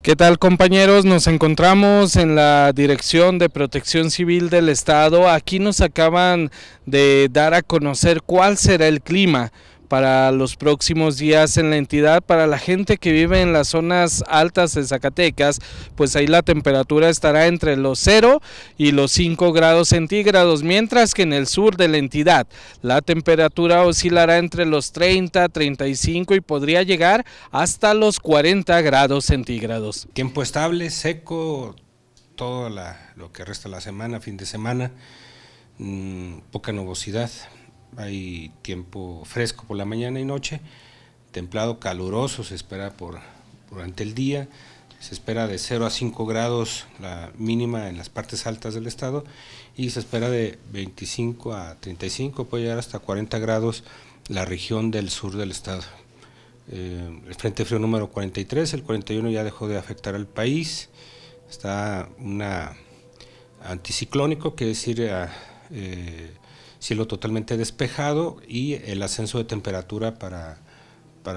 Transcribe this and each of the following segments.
¿Qué tal compañeros? Nos encontramos en la Dirección de Protección Civil del Estado. Aquí nos acaban de dar a conocer cuál será el clima para los próximos días en la entidad. Para la gente que vive en las zonas altas de Zacatecas, pues ahí la temperatura estará entre los 0 y los 5 grados centígrados, mientras que en el sur de la entidad la temperatura oscilará entre los 30, 35 y podría llegar hasta los 40 grados centígrados. Tiempo estable, seco, todo lo que resta la semana, fin de semana, mm, poca nubosidad hay tiempo fresco por la mañana y noche, templado caluroso se espera por, durante el día, se espera de 0 a 5 grados la mínima en las partes altas del estado y se espera de 25 a 35, puede llegar hasta 40 grados la región del sur del estado. Eh, el Frente Frío número 43, el 41 ya dejó de afectar al país, está una anticiclónico, que decir... Eh, cielo totalmente despejado y el ascenso de temperatura para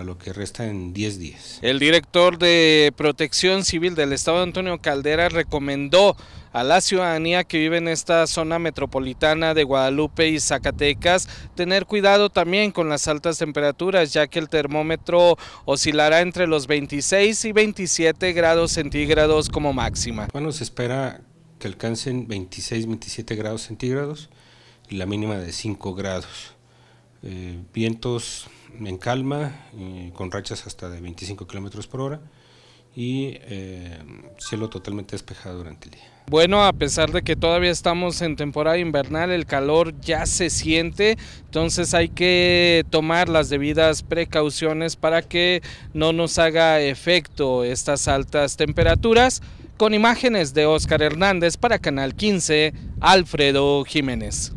lo que resta en 10 días. El director de Protección Civil del Estado, Antonio Caldera, recomendó a la ciudadanía que vive en esta zona metropolitana de Guadalupe y Zacatecas tener cuidado también con las altas temperaturas, ya que el termómetro oscilará entre los 26 y 27 grados centígrados como máxima. Bueno, se espera que alcancen 26, 27 grados centígrados la mínima de 5 grados. Eh, vientos en calma, eh, con rachas hasta de 25 kilómetros por hora y eh, cielo totalmente despejado durante el día. Bueno, a pesar de que todavía estamos en temporada invernal, el calor ya se siente, entonces hay que tomar las debidas precauciones para que no nos haga efecto estas altas temperaturas. Con imágenes de Oscar Hernández para Canal 15, Alfredo Jiménez.